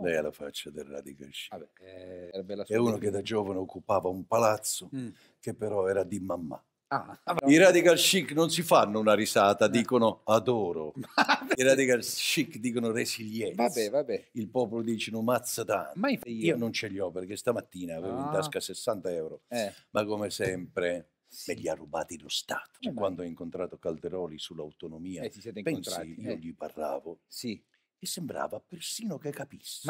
Lei ha la faccia del radical chic. Vabbè, eh, è uno che da giovane occupava un palazzo mm. che però era di mamma. Ah, I radical chic non si fanno una risata, no. Eh. dicono adoro. I radical chic dicono resilienza. Vabbè, vabbè. Il popolo dicono mazza tanto. io... io non ce li ho perché stamattina avevo ah. in tasca 60 euro. Eh. Ma come sempre sì. me li ha rubati lo Stato. Eh, Quando ho incontrato Calderoli sull'autonomia, eh, pensi, io eh. gli parlavo. Sì e sembrava persino che capisse. Ma